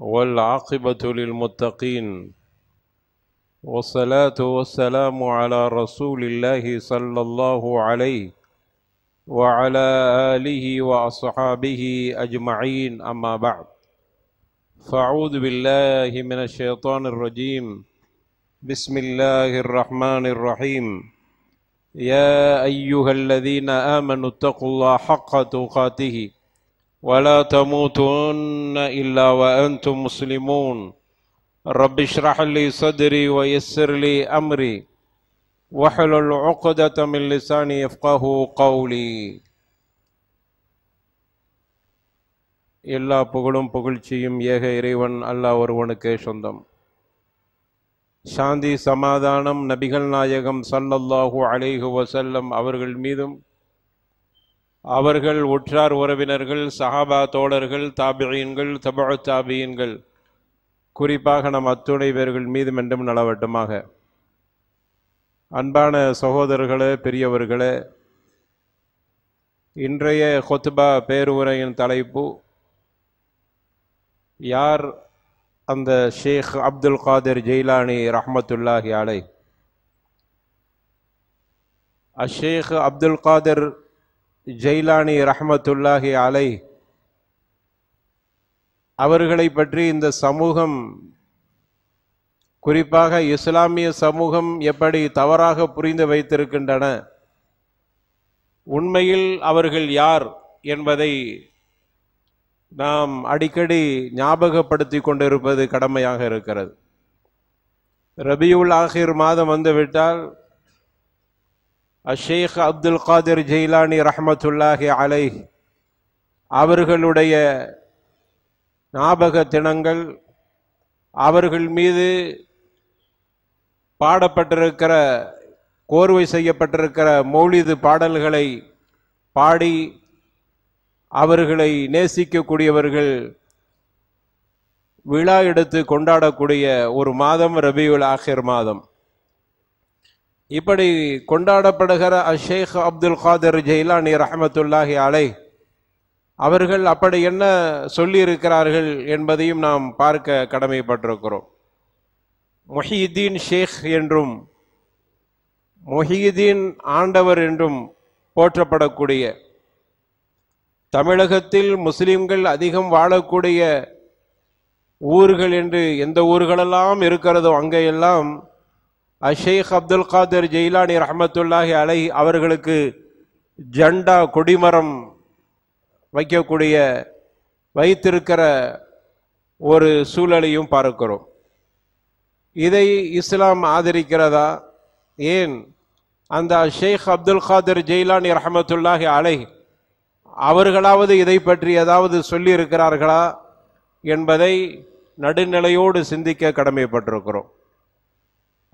والعاقبة للمتقين والصلاة والسلام على رسول الله صلى الله عليه وعلى آله وأصحابه أجمعين أما بعد فأعوذ بالله من الشيطان الرجيم بسم الله الرحمن الرحيم يا أيها الذين آمنوا اتقوا الله حق تقاته ولا تموتن إلا وأنتم مسلمون رب اشرح لي صدري ويسر لي أمري واحلل عقدة من لساني يفقه قولي எல்லா புகழும் புகழ்ச்சியும் ஏக இறைவன் அல்லாஹ் ஒருவனுக்கே சொந்தம் சாந்தி சமாதானம் நபிகள் நாயகம் சல்லல்லாஹூ அலைஹு வசல்லம் அவர்கள் மீதும் அவர்கள் உற்றார் உறவினர்கள் சஹாபா தோழர்கள் தாபியன்கள் தபு தாபியன்கள் குறிப்பாக நம் அத்துணை பேர்கள் மீது மென்றும் நலவட்டமாக அன்பான சகோதரர்களே பெரியவர்களே இன்றைய ஹொத்துபா பேருரையின் தலைப்பு யார் அந்த ஷேக் அப்துல் காதிர் ஜெயிலானி ரஹமத்துல்லாஹி அலை அஷேக் அப்துல் காதிர் ஜெய்லானி ரஹமத்துல்லாஹி அலை அவர்களை பற்றி இந்த சமூகம் குறிப்பாக இஸ்லாமிய சமூகம் எப்படி தவறாக புரிந்து வைத்திருக்கின்றன உண்மையில் அவர்கள் யார் என்பதை நாம் அடிக்கடி ஞாபகப்படுத்தி கொண்டிருப்பது கடமையாக இருக்கிறது ரபியுல் ஆகிர் மாதம் வந்துவிட்டால் அஷேக் அப்துல் காதிர் ஜெய்லானி ரஹமத்துல்லாஹி அலை அவர்களுடைய ஞாபக தினங்கள் அவர்கள் மீது பாடப்பட்டிருக்கிற கோர்வை செய்யப்பட்டிருக்கிற மௌலிது பாடல்களை பாடி அவர்களை நேசிக்கக்கூடியவர்கள் விழா எடுத்து கொண்டாடக்கூடிய ஒரு மாதம் ரபியுல் ஆஹிர் மாதம் இப்படி கொண்டாடப்படுகிற அஷேக் அப்துல் காதர் ஜெயிலானி ரஹமத்துல்லாஹி அலை அவர்கள் அப்படி என்ன சொல்லியிருக்கிறார்கள் என்பதையும் நாம் பார்க்க கடமைப்பட்டிருக்கிறோம் மொஹியுதீன் ஷேக் என்றும் மொஹியுதீன் ஆண்டவர் என்றும் போற்றப்படக்கூடிய தமிழகத்தில் முஸ்லிம்கள் அதிகம் வாழக்கூடிய ஊர்கள் என்று எந்த ஊர்களெல்லாம் இருக்கிறதோ அங்கெல்லாம் அஷேக் அப்துல் காதிர் ஜெயிலானி ரஹமத்துல்லாஹி அலை அவர்களுக்கு ஜண்டா கொடிமரம் வைக்கக்கூடிய வைத்திருக்கிற ஒரு சூழலையும் பார்க்கிறோம் இதை இஸ்லாம் ஆதரிக்கிறதா ஏன் அந்த ஷேக் அப்துல் காதர் ஜெயிலானி ரஹமத்துல்லாஹி அலை அவர்களாவது இதை பற்றி ஏதாவது சொல்லியிருக்கிறார்களா என்பதை நடுநிலையோடு சிந்திக்க கடமைப்பட்டிருக்கிறோம்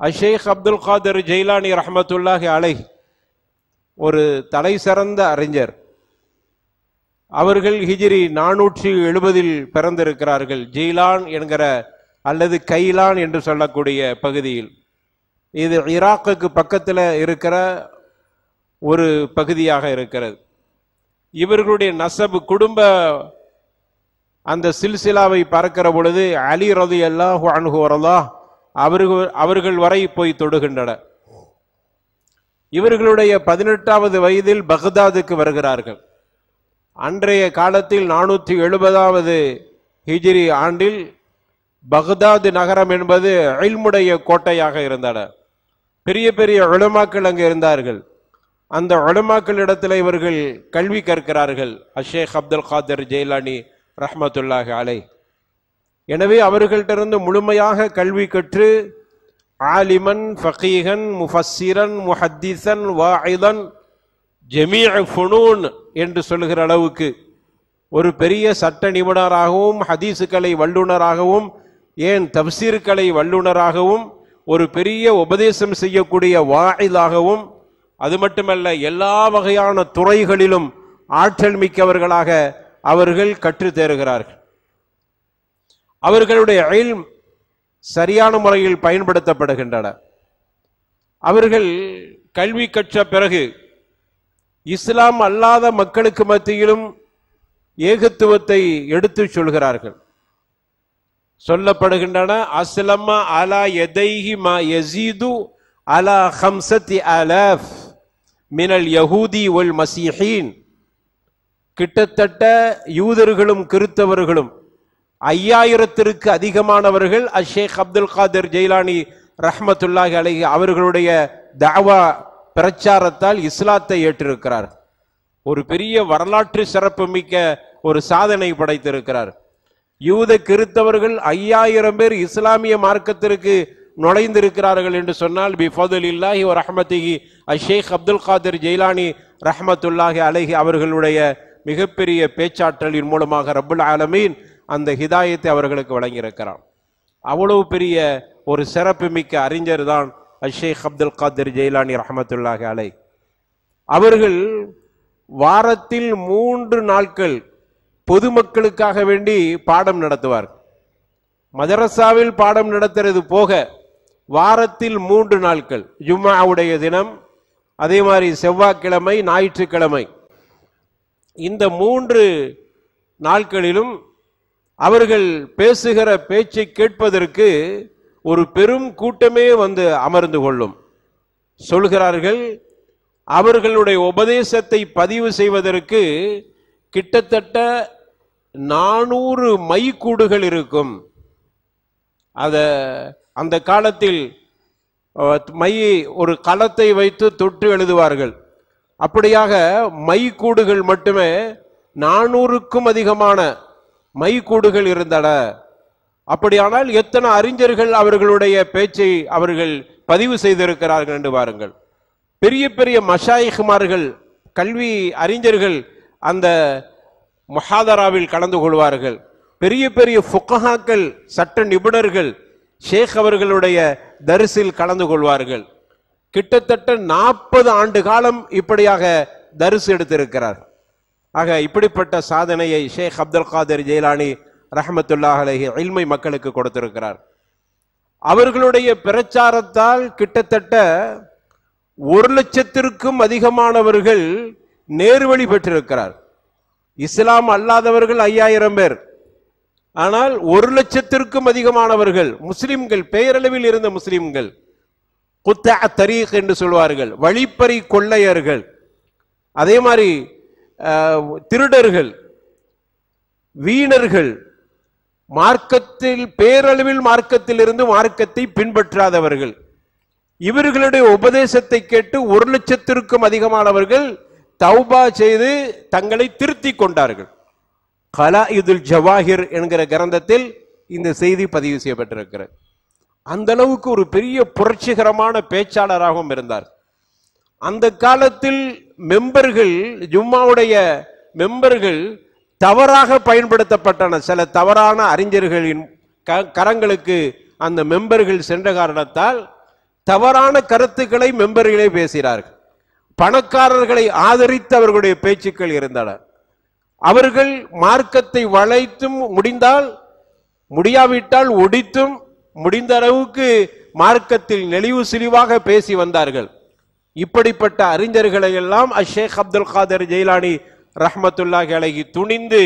அஷேக் அப்துல் காதர் ஜெய்லானி ரஹமத்துல்லாஹி அலை ஒரு தலை சிறந்த அறிஞர் அவர்கள் ஹிஜிரி நானூற்றி எழுபதில் பிறந்திருக்கிறார்கள் ஜெய்லான் என்கிற அல்லது கைலான் என்று சொல்லக்கூடிய பகுதியில் இது ஈராக்குக்கு பக்கத்தில் இருக்கிற ஒரு பகுதியாக இருக்கிறது இவர்களுடைய நசபு குடும்ப அந்த சில்சிலாவை பறக்கிற பொழுது அலி ரது அல்லாஹு அவர்கள் அவர்கள் வரை போய் தொடுகின்றனர் இவர்களுடைய பதினெட்டாவது வயதில் பக்தாதுக்கு வருகிறார்கள் அன்றைய காலத்தில் நானூற்றி எழுபதாவது ஹிஜிரி ஆண்டில் பக்தாது நகரம் என்பது அயில்முடைய கோட்டையாக இருந்தன பெரிய பெரிய உளமாக்கள் அங்கு இருந்தார்கள் அந்த உளமாக்களிடத்தில் இவர்கள் கல்வி கற்கிறார்கள் அஷேக் அப்துல் காதர் ஜெயலானி ரஹமத்துல்லாஹ் அலை எனவே அவர்கள்டிருந்து முழுமையாக கல்வி கற்று ஆலிமன் ஃபகீகன் முஃபஸ்ஸிரன் முஹத்தீசன் வாயுதன் ஜெமி ஃபுனூன் என்று சொல்லுகிற அளவுக்கு ஒரு பெரிய சட்ட நிபுணராகவும் ஹதீஸுக்களை வல்லுநராகவும் ஏன் தப்சீர்களை வல்லுநராகவும் ஒரு பெரிய உபதேசம் செய்யக்கூடிய வாயிலாகவும் அது மட்டுமல்ல எல்லா வகையான துறைகளிலும் ஆற்றல் மிக்கவர்களாக அவர்கள் கற்றுத் தேறுகிறார்கள் அவர்களுடைய இல்ம் சரியான முறையில் பயன்படுத்தப்படுகின்றன அவர்கள் கல்வி கற்ற பிறகு இஸ்லாம் அல்லாத மக்களுக்கு மத்தியிலும் ஏகத்துவத்தை எடுத்து சொல்கிறார்கள் சொல்லப்படுகின்றன அஸ்லம்மா அலா எதைஹி மா எசீது அலா ஹம்சத்தி அலஃப் மினல் யஹூதி ஒல் மசீஹீன் கிட்டத்தட்ட யூதர்களும் கிறித்தவர்களும் ஐயாயிரத்திற்கு அதிகமானவர்கள் அஷேக் அப்துல் காதிர் ஜெயிலானி ரஹமத்துல்லாஹி அலஹி அவர்களுடைய தாவா பிரச்சாரத்தால் இஸ்லாத்தை ஏற்றிருக்கிறார் ஒரு பெரிய வரலாற்று சிறப்பு மிக்க ஒரு சாதனை படைத்திருக்கிறார் யூத கிறித்தவர்கள் ஐயாயிரம் பேர் இஸ்லாமிய மார்க்கத்திற்கு நுழைந்திருக்கிறார்கள் என்று சொன்னால் பிஃபதுல் இல்லாஹி ஒரு அஹமதிஹி அஷேக் அப்துல் காதிர் ஜெயிலானி ரஹமத்துல்லாஹி அலஹி அவர்களுடைய மிகப்பெரிய பேச்சாற்றலின் மூலமாக ரபுல் ஆலமீன் அந்த ஹிதாயத்தை அவர்களுக்கு வழங்கியிருக்கிறான் அவ்வளவு பெரிய ஒரு சிறப்புமிக்க அறிஞர் தான் அஷேக் அப்துல் காதிர் ஜெயிலானி ரஹமத்துல்லாஹ் அலை அவர்கள் வாரத்தில் மூன்று நாட்கள் பொதுமக்களுக்காக வேண்டி பாடம் நடத்துவார் மதரசாவில் பாடம் நடத்துறது போக வாரத்தில் மூன்று நாட்கள் ஜும்மாவுடைய தினம் அதே மாதிரி செவ்வாய்க்கிழமை ஞாயிற்றுக்கிழமை இந்த மூன்று நாட்களிலும் அவர்கள் பேசுகிற பேச்சை கேட்பதற்கு ஒரு பெரும் கூட்டமே வந்து அமர்ந்து கொள்ளும் சொல்கிறார்கள் அவர்களுடைய உபதேசத்தை பதிவு செய்வதற்கு கிட்டத்தட்ட நானூறு மைக்கூடுகள் இருக்கும் அத அந்த காலத்தில் மையை ஒரு களத்தை வைத்து தொட்டு எழுதுவார்கள் அப்படியாக மைக்கூடுகள் மட்டுமே நானூறுக்கும் அதிகமான மைக்கூடுகள் இருந்தன அப்படியானால் எத்தனை அறிஞர்கள் அவர்களுடைய பேச்சை அவர்கள் பதிவு செய்திருக்கிறார்கள் என்று பாருங்கள் பெரிய பெரிய மஷாயிகுமார்கள் கல்வி அறிஞர்கள் அந்த மொஹாதராவில் கலந்து கொள்வார்கள் பெரிய பெரிய ஃபுக்கஹாக்கள் சட்ட நிபுணர்கள் ஷேக் அவர்களுடைய தரிசில் கலந்து கொள்வார்கள் கிட்டத்தட்ட நாற்பது ஆண்டு காலம் இப்படியாக தரிசு எடுத்திருக்கிறார் ஆக இப்படிப்பட்ட சாதனையை ஷேக் அப்துல் காதர் ஜெயலானி ரஹமத்துல்லாஹ் அலஹி இல்மை மக்களுக்கு கொடுத்திருக்கிறார் அவர்களுடைய பிரச்சாரத்தால் கிட்டத்தட்ட ஒரு லட்சத்திற்கும் அதிகமானவர்கள் நேர்வழி பெற்றிருக்கிறார் இஸ்லாம் அல்லாதவர்கள் ஐயாயிரம் பேர் ஆனால் ஒரு லட்சத்திற்கும் அதிகமானவர்கள் முஸ்லிம்கள் பெயரளவில் இருந்த முஸ்லிம்கள் குத்த தரீக் என்று சொல்வார்கள் வழிப்பறி கொள்ளையர்கள் அதே மாதிரி திருடர்கள் வீணர்கள் மார்க்கத்தில் பேரளவில் மார்க்கத்திலிருந்து மார்க்கத்தை பின்பற்றாதவர்கள் இவர்களுடைய உபதேசத்தை கேட்டு ஒரு லட்சத்திற்கும் அதிகமானவர்கள் தௌபா செய்து தங்களை திருத்தி கொண்டார்கள் கலா இதுல் ஜவாஹிர் என்கிற கிரந்தத்தில் இந்த செய்தி பதிவு செய்யப்பட்டிருக்கிறது அந்த அளவுக்கு ஒரு பெரிய புரட்சிகரமான பேச்சாளராகவும் இருந்தார் அந்த காலத்தில் மெம்பர்கள் ஜும்மாவுடைய மெம்பர்கள் தவறாக பயன்படுத்தப்பட்டன சில தவறான அறிஞர்களின் க கரங்களுக்கு அந்த மெம்பர்கள் சென்ற காரணத்தால் தவறான கருத்துக்களை மெம்பர்களே பேசுகிறார்கள் பணக்காரர்களை ஆதரித்து அவர்களுடைய பேச்சுக்கள் இருந்தன அவர்கள் மார்க்கத்தை வளைத்தும் முடிந்தால் முடியாவிட்டால் ஒடித்தும் முடிந்த அளவுக்கு மார்க்கத்தில் நெளிவு சிலிவாக பேசி வந்தார்கள் இப்படிப்பட்ட அறிஞர்களை எல்லாம் அஷேக் அப்துல் காதர் ஜெயிலானி ரஹமத்துல்லாஹி அழகி துணிந்து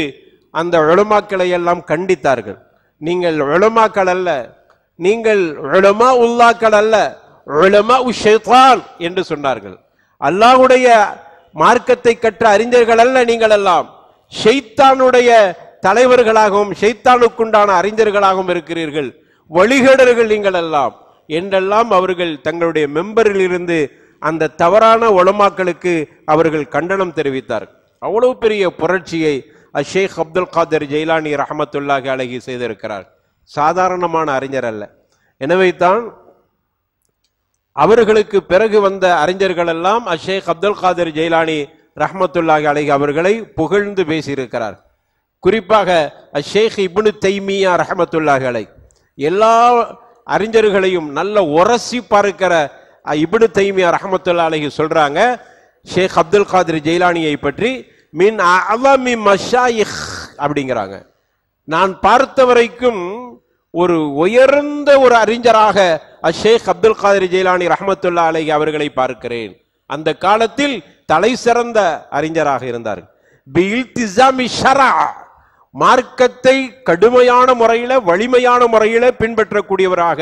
அந்த ஒழுமாக்களை எல்லாம் கண்டித்தார்கள் நீங்கள் ஒழுமாக்கள் அல்ல நீங்கள் ஒழுமா உல்லாக்கள் அல்ல ஒழுமா உஷேத்தான் என்று சொன்னார்கள் அல்லாஹுடைய மார்க்கத்தை கற்ற அறிஞர்கள் அல்ல நீங்கள் எல்லாம் ஷெய்தானுடைய தலைவர்களாகவும் ஷெய்தானுக்குண்டான அறிஞர்களாகவும் இருக்கிறீர்கள் வழிகேடர்கள் நீங்கள் எல்லாம் என்றெல்லாம் அவர்கள் தங்களுடைய மெம்பரிலிருந்து அந்த தவறான ஒலமாக்களுக்கு அவர்கள் கண்டனம் தெரிவித்தார் அவ்வளவு பெரிய புரட்சியை அஷேக் அப்துல் காதர் ஜெயிலானி ரஹமத்துல்லாஹி அழகி செய்திருக்கிறார் சாதாரணமான அறிஞர் அல்ல எனவே தான் அவர்களுக்கு பிறகு வந்த அறிஞர்கள் எல்லாம் அஷேக் அப்துல் காதர் ஜெயிலானி ரஹமத்துல்லாஹி அழகி அவர்களை புகழ்ந்து பேசியிருக்கிறார் குறிப்பாக அஷேக் இபுனு தைமியா ரஹமத்துல்லாஹி அலை எல்லா அறிஞர்களையும் நல்ல உரசி பார்க்கிற இபுனு தைமியா ரஹமத்துல்லா அலஹி சொல்கிறாங்க ஷேக் அப்துல் காதிர் ஜெயிலானியை பற்றி மின் அவமி மஷாயிஹ் அப்படிங்கிறாங்க நான் பார்த்த வரைக்கும் ஒரு உயர்ந்த ஒரு அறிஞராக அஷேக் அப்துல் காதிர் ஜெயிலானி ரஹமத்துல்லா அலை அவர்களை பார்க்கிறேன் அந்த காலத்தில் தலை சிறந்த அறிஞராக இருந்தார் மார்க்கத்தை கடுமையான முறையில் வலிமையான முறையில் பின்பற்றக்கூடியவராக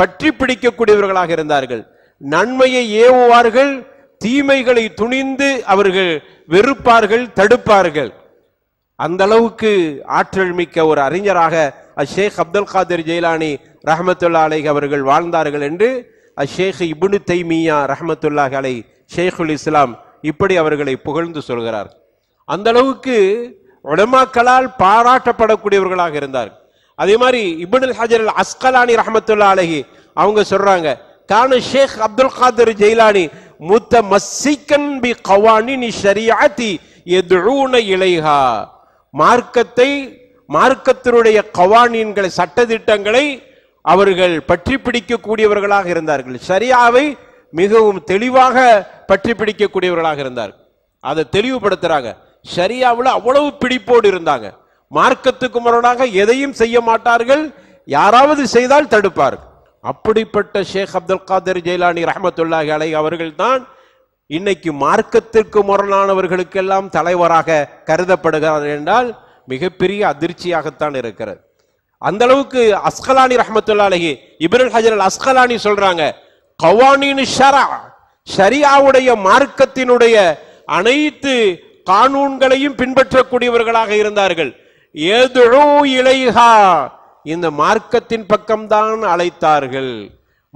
பற்றி பிடிக்கக்கூடியவர்களாக இருந்தார்கள் நன்மையை ஏவுவார்கள் தீமைகளை துணிந்து அவர்கள் வெறுப்பார்கள் தடுப்பார்கள் அந்த அளவுக்கு ஆற்றல் மிக்க ஒரு அறிஞராக அஷேக் அப்துல் காதிர் ஜெயலானி ரஹமத்துல்லா அலை அவர்கள் வாழ்ந்தார்கள் என்று அஷேக் இபுனு தைமியா ரஹமத்துல்லா அலை ஷேகுல் இஸ்லாம் இப்படி அவர்களை புகழ்ந்து சொல்கிறார் அந்த அளவுக்கு உடமாக்களால் பாராட்டப்படக்கூடியவர்களாக இருந்தார் அதே மாதிரி இபுனுல் ஹஜர் அஸ்கலானி ரஹமத்துல்லா அலஹி அவங்க சொல்றாங்க கான ஷேக் அப்துல் காதர் ஜெயிலானி முத்த மசிக்கன் பி கவானி ஷரியாத்தி எதுன இலைஹா மார்க்கத்தை மார்க்கத்தினுடைய கவானின்களை சட்டத்திட்டங்களை அவர்கள் பற்றி பிடிக்கக்கூடியவர்களாக இருந்தார்கள் சரியாவை மிகவும் தெளிவாக பற்றி பிடிக்கக்கூடியவர்களாக இருந்தார்கள் அதை தெளிவுபடுத்துறாங்க சரியாவில் அவ்வளவு பிடிப்போடு இருந்தாங்க மார்க்கத்துக்கு முரணாக எதையும் செய்ய மாட்டார்கள் யாராவது செய்தால் தடுப்பார்கள் அப்படிப்பட்ட ஷேக் அப்துல் காதர் ஜெயலானி ரஹமத்துல்லாஹி அலை அவர்கள்தான் இன்னைக்கு மார்க்கத்திற்கு முரணானவர்களுக்கெல்லாம் தலைவராக கருதப்படுகிறார் என்றால் மிகப்பெரிய அதிர்ச்சியாகத்தான் இருக்கிறது அந்த அளவுக்கு அஸ்கலானி ரஹமத்துல்லா அலஹி இப்ரல் ஹஜர் அல் அஸ்கலானி சொல்றாங்க கவானின் ஷரா ஷரியாவுடைய மார்க்கத்தினுடைய அனைத்து கானூன்களையும் பின்பற்றக்கூடியவர்களாக இருந்தார்கள் ஏதோ இலைகா இந்த மார்க்கத்தின் பக்கம்தான் அழைத்தார்கள்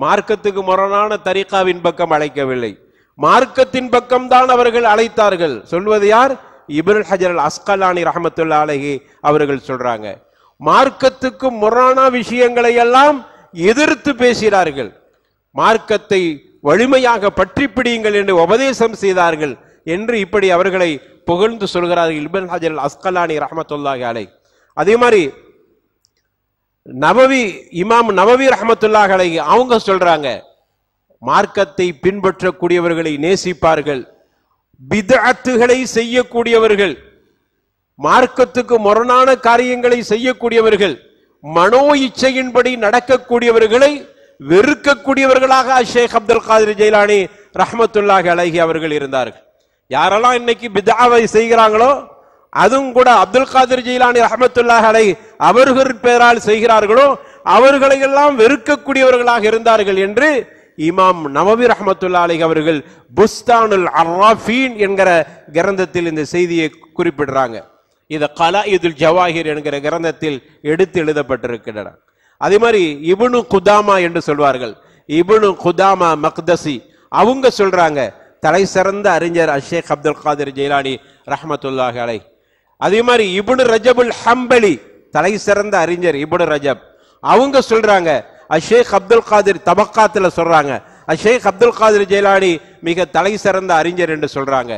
மார்க்கத்துக்கு முரணான தரிகாவின் பக்கம் அழைக்கவில்லை மார்க்கத்தின் பக்கம்தான் அவர்கள் அழைத்தார்கள் சொல்வது யார் இபுல் ஹஜர் அல் அஸ்கலானி ரஹமத்துல்லா அலஹி அவர்கள் சொல்றாங்க மார்க்கத்துக்கு முரணான விஷயங்களை எல்லாம் எதிர்த்து பேசினார்கள் மார்க்கத்தை வலிமையாக பற்றி பிடியுங்கள் என்று உபதேசம் செய்தார்கள் என்று இப்படி அவர்களை புகழ்ந்து சொல்கிறார்கள் இபுல் ஹஜர் அஸ்கலானி ரஹமத்துல்லாஹி அலை அதே மாதிரி நவவி இமாம் ரஹமத்துல்லாஹ் ரஹமத்துல்லாஹலை அவங்க சொல்றாங்க மார்க்கத்தை பின்பற்றக்கூடியவர்களை நேசிப்பார்கள் பிதத்துகளை செய்யக்கூடியவர்கள் மார்க்கத்துக்கு முரணான காரியங்களை செய்யக்கூடியவர்கள் மனோ இச்சையின்படி நடக்கக்கூடியவர்களை வெறுக்கக்கூடியவர்களாக ஷேக் அப்துல் காதிர் ஜெயிலானி ரஹமத்துல்லாஹ் அழகி அவர்கள் இருந்தார்கள் யாரெல்லாம் இன்னைக்கு பிதாவை செய்கிறாங்களோ அதுவும் கூட அப்துல் காதிர் ரஹமத்துல்லாஹ் அலை அவர்கள் பெயரால் செய்கிறார்களோ அவர்களை எல்லாம் வெறுக்கக்கூடியவர்களாக இருந்தார்கள் என்று இமாம் நவவி ரஹமத்துல்லா அலை அவர்கள் புஸ்தானுல் அர்ராஃபீன் என்கிற கிரந்தத்தில் இந்த செய்தியை குறிப்பிடுறாங்க இதை கலா இதில் ஜவாஹிர் என்கிற கிரந்தத்தில் எடுத்து எழுதப்பட்டிருக்கின்றன அதே மாதிரி இபுனு குதாமா என்று சொல்வார்கள் இபுனு குதாமா மக்தசி அவங்க சொல்றாங்க தலை சிறந்த அறிஞர் அஷேக் அப்துல் காதிர் ஜெயிலானி ரஹமத்துல்லாஹ் அலை அதே மாதிரி இபுனு ரஜபுல் ஹம்பலி தலை சிறந்த அறிஞர் இபுனு ரஜப் அவங்க சொல்றாங்க அஷேக் அப்துல் காதிர் தபக்காத்தில் சொல்றாங்க அஷேக் அப்துல் காதிர் ஜெயலானி மிக தலை சிறந்த அறிஞர் என்று சொல்றாங்க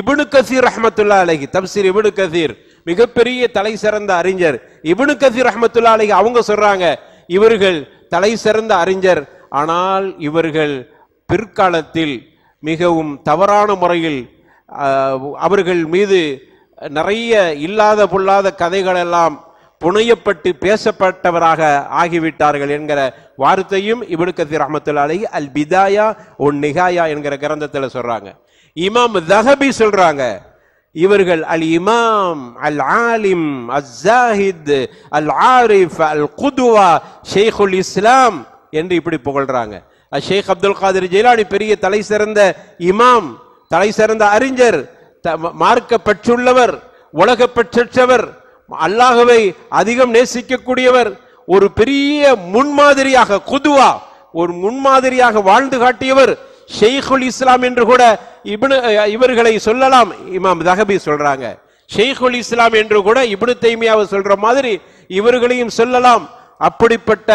இபுனு கசீர் ரஹமத்துல்லா அலஹி தப்சீர் இபுனு கசீர் மிகப்பெரிய தலை சிறந்த அறிஞர் இபுனு கசீர் ரஹமத்துல்லா அலஹி அவங்க சொல்றாங்க இவர்கள் தலை சிறந்த அறிஞர் ஆனால் இவர்கள் பிற்காலத்தில் மிகவும் தவறான முறையில் அவர்கள் மீது நிறைய இல்லாத பொல்லாத கதைகள் எல்லாம் புனையப்பட்டு பேசப்பட்டவராக ஆகிவிட்டார்கள் என்கிற வார்த்தையும் இவனு கத்தீர் அஹமத்துல அலி அல் பிதாயா உன் நிகாயா என்கிற கிரந்தத்தில் சொல்றாங்க இமாம் தஹபி சொல்றாங்க இவர்கள் அல் இமாம் அல் ஆலிம் அல் ஜாஹித் அல் ஆரிஃப் அல் குதுவா ஷேகுல் இஸ்லாம் என்று இப்படி புகழ்றாங்க ஷேக் அப்துல் காதிர் ஜெயிலானி பெரிய தலை சிறந்த இமாம் தலை சிறந்த அறிஞர் மார்க்க பெற்றுள்ளவர் உலக பெற்றவர் அல்லாகவை அதிகம் நேசிக்கக்கூடியவர் ஒரு பெரிய முன்மாதிரியாக குதுவா ஒரு முன்மாதிரியாக வாழ்ந்து காட்டியவர் ஷெய்குல் இஸ்லாம் என்று கூட இபு இவர்களை சொல்லலாம் இமாம் தஹபி சொல்றாங்க ஷெய்குல் இஸ்லாம் என்று கூட இபு தைமியாவை சொல்ற மாதிரி இவர்களையும் சொல்லலாம் அப்படிப்பட்ட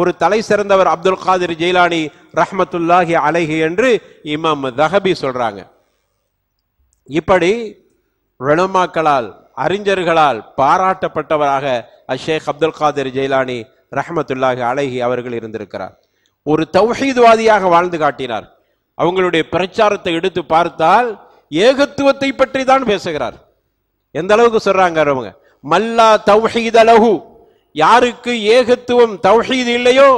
ஒரு தலை சிறந்தவர் அப்துல் காதிர் ஜெயலானி ரஹமத்துல்லாஹி அலைஹி என்று இமாம் தஹபி சொல்றாங்க இப்படி ரணமாக்களால் அறிஞர்களால் பாராட்டப்பட்டவராக அஷேக் அப்துல் காதிர் ஜெயலானி ரஹமத்துல்லாஹி அழகி அவர்கள் இருந்திருக்கிறார் ஒரு தௌஹீத்வாதியாக வாழ்ந்து காட்டினார் அவங்களுடைய பிரச்சாரத்தை எடுத்து பார்த்தால் ஏகத்துவத்தை பற்றி தான் பேசுகிறார் எந்த அளவுக்கு சொல்றாங்க அவங்க மல்லா தௌஹீத் அலகு யாருக்கு ஏகத்துவம் தௌஹீத் இல்லையோ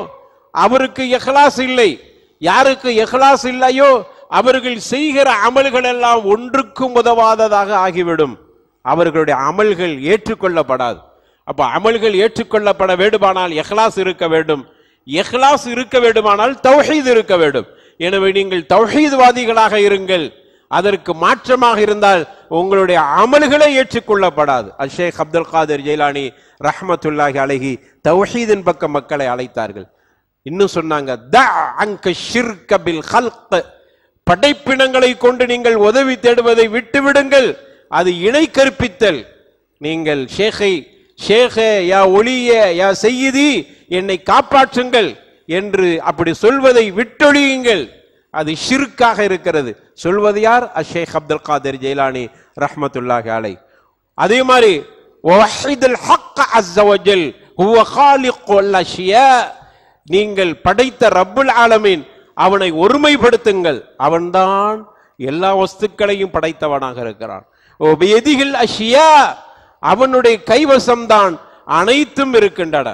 அவருக்கு எஹ்லாஸ் இல்லை யாருக்கு எஹ்லாஸ் இல்லையோ அவர்கள் செய்கிற அமல்கள் எல்லாம் ஒன்றுக்கும் உதவாததாக ஆகிவிடும் அவர்களுடைய அமல்கள் ஏற்றுக்கொள்ளப்படாது அப்போ அமல்கள் ஏற்றுக்கொள்ளப்பட வேண்டுமானால் எஹ்லாஸ் இருக்க வேண்டும் எஹ்லாஸ் இருக்க வேண்டுமானால் தௌஹீது இருக்க வேண்டும் எனவே நீங்கள் தௌஹீத்வாதிகளாக இருங்கள் அதற்கு மாற்றமாக இருந்தால் உங்களுடைய அமல்களை ஏற்றுக்கொள்ளப்படாது அஷேக் அப்துல் காதர் ஜெயலானி ரஹமத்துல்லாஹி அழகி தௌஹீதின் பக்கம் மக்களை அழைத்தார்கள் இன்னும் சொன்னாங்க த அங்க ஷிர்கபில் ஹல்க் படைப்பினங்களை கொண்டு நீங்கள் உதவி தேடுவதை விட்டுவிடுங்கள் அது இணை கற்பித்தல் நீங்கள் ஷேகை ஷேக யா ஒளிய யா செய்யுதி என்னை காப்பாற்றுங்கள் என்று அப்படி சொல்வதை விட்டொழியுங்கள் அது ஷிருக்காக இருக்கிறது சொல்வது யார் அஷேக் அப்துல் காதர் ஜெயலானி ரஹமத்துல்லாஹி அலை அதே மாதிரி நீங்கள் படைத்த ரப்புல் ஆலமீன் அவனை ஒருமைப்படுத்துங்கள் அவன்தான் எல்லா வஸ்துக்களையும் படைத்தவனாக இருக்கிறான் எதிகில் அஷியா அவனுடைய கைவசம்தான் அனைத்தும் இருக்கின்றன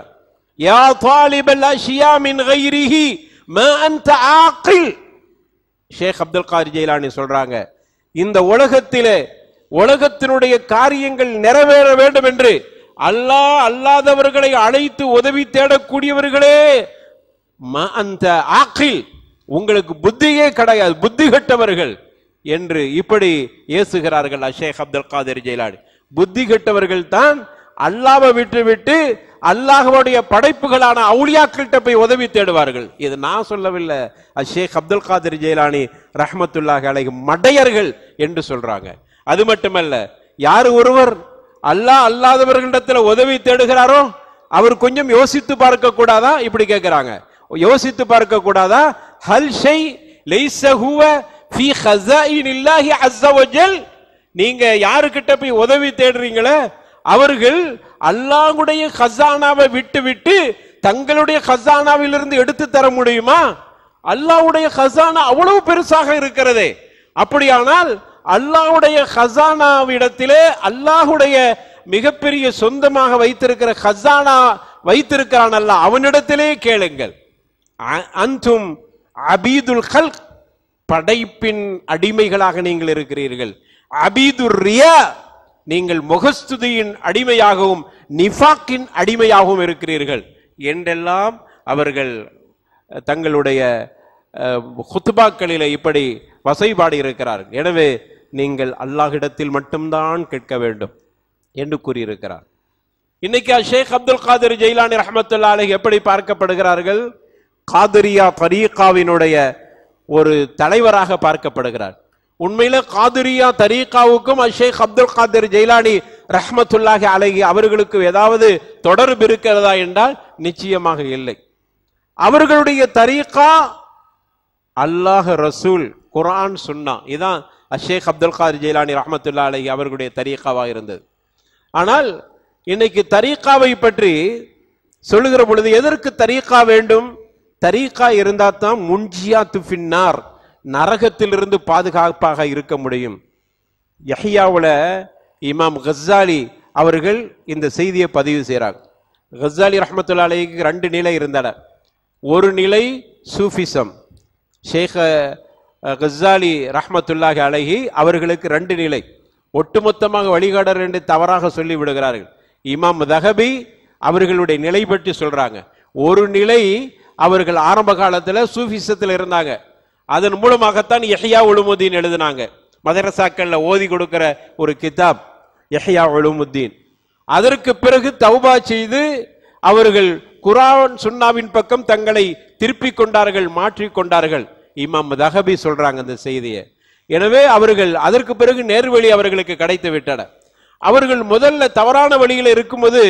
யா தாலிபல் அஷியா மின் கைரிஹி ஷேக் சொல்றாங்க இந்த உலகத்திலே உலகத்தினுடைய காரியங்கள் நிறைவேற வேண்டும் என்று அல்லாஹ் அல்லாதவர்களை அழைத்து உதவி தேடக்கூடியவர்களே அந்த ஆக்கில் உங்களுக்கு புத்தியே கிடையாது புத்தி கெட்டவர்கள் என்று இப்படி ஏசுகிறார்கள் அஷேக் அப்துல் காதிர் ஜெயலாடு புத்தி கெட்டவர்கள் தான் அல்லாவை விட்டுவிட்டு அல்லாஹுடைய படைப்புகளான அவுளியாக்கள்கிட்ட போய் உதவி தேடுவார்கள் இது நான் சொல்லவில்லை அஷேக் அப்துல் காதிர் ஜெயலானி ரஹமத்துல்லாஹ் அலை மடையர்கள் என்று சொல்றாங்க அது மட்டுமல்ல யார் ஒருவர் அல்லாஹ் அல்லாதவர்களிடத்தில் உதவி தேடுகிறாரோ அவர் கொஞ்சம் யோசித்து பார்க்க கூடாதா இப்படி கேட்கிறாங்க யோசித்து பார்க்க கூடாதா ஹல் ஷை லைசஹுவ ஃபி ஹஸாயின் இல்லாஹி அஸ்ஸவஜல் நீங்க யாருக்கிட்ட போய் உதவி தேடுறீங்களே அவர்கள் அல்லாஹ்வுடைய ஹசானாவை விட்டு விட்டு தங்களுடைய ஹசானாவிலிருந்து எடுத்து தர முடியுமா அல்லாஹ்வுடைய ஹஸானா அவ்வளவு பெருசாக இருக்கிறதே அப்படியானால் அல்லாஹ்வுடைய ஹசானாவிடத்திலே அல்லாஹுடைய மிகப்பெரிய சொந்தமாக வைத்திருக்கிற ஹசானா வைத்திருக்கிறான் அல்ல அவனிடத்திலே கேளுங்கள் அந்தும் அபீதுல் கல் படைப்பின் அடிமைகளாக நீங்கள் இருக்கிறீர்கள் அபீதுர் ரியா நீங்கள் முகஸ்துதியின் அடிமையாகவும் நிஃபாக்கின் அடிமையாகவும் இருக்கிறீர்கள் என்றெல்லாம் அவர்கள் தங்களுடைய குத்துபாக்களில் இப்படி வசைபாடி இருக்கிறார்கள் எனவே நீங்கள் அல்லாஹிடத்தில் மட்டும்தான் கேட்க வேண்டும் என்று கூறியிருக்கிறார் இன்னைக்கு ஷேக் அப்துல் காதிர் ஜெயிலானி ரஹமத்துல்லா அலை எப்படி பார்க்கப்படுகிறார்கள் காதிரியா தரீகாவினுடைய ஒரு தலைவராக பார்க்கப்படுகிறார் உண்மையில காதிரியா தரீகாவுக்கும் அஷேக் அப்துல் காதிர் ஜெயலானி ரஹமத்துல்லாஹி அலகி அவர்களுக்கு ஏதாவது தொடர்பு இருக்கிறதா என்றால் நிச்சயமாக இல்லை அவர்களுடைய தரீகா அல்லாஹ் ரசூல் குரான் சுன்னா இதான் அஷேக் அப்துல் காதிர் ஜெயலானி ரஹமத்துல்லா அலகி அவர்களுடைய தரீகாவாக இருந்தது ஆனால் இன்னைக்கு தரீகாவை பற்றி சொல்லுகிற பொழுது எதற்கு தரீகா வேண்டும் தரீக்கா இருந்தால் தான் முன்ஜியா துஃபின்னார் நரகத்திலிருந்து பாதுகாப்பாக இருக்க முடியும் யஹியாவில் இமாம் கஸ்ஸாலி அவர்கள் இந்த செய்தியை பதிவு செய்கிறாங்க கஸ்ஸாலி ரஹமத்துல்லாலேக்கு ரெண்டு நிலை இருந்தன ஒரு நிலை சூஃபிசம் ஷேக கஸ்ஸாலி ரஹமத்துல்லாஹி அழகி அவர்களுக்கு ரெண்டு நிலை ஒட்டுமொத்தமாக வழிகாடர் என்று தவறாக சொல்லி விடுகிறார்கள் இமாம் தஹபி அவர்களுடைய நிலை பற்றி சொல்கிறாங்க ஒரு நிலை அவர்கள் ஆரம்ப காலத்தில் சூஃபிசத்தில் இருந்தாங்க அதன் மூலமாகத்தான் எஹியா உலுமுதீன் எழுதினாங்க மதரசாக்களில் ஓதி கொடுக்கிற ஒரு கிதாப் எஹியா உலுமுத்தீன் அதற்கு பிறகு தௌபா செய்து அவர்கள் குரான் சுன்னாவின் பக்கம் தங்களை திருப்பிக் கொண்டார்கள் மாற்றிக்கொண்டார்கள் இமாம் தஹபி சொல்றாங்க அந்த செய்தியை எனவே அவர்கள் அதற்கு பிறகு நேர்வழி அவர்களுக்கு கிடைத்து விட்டன அவர்கள் முதல்ல தவறான வழியில் இருக்கும்போது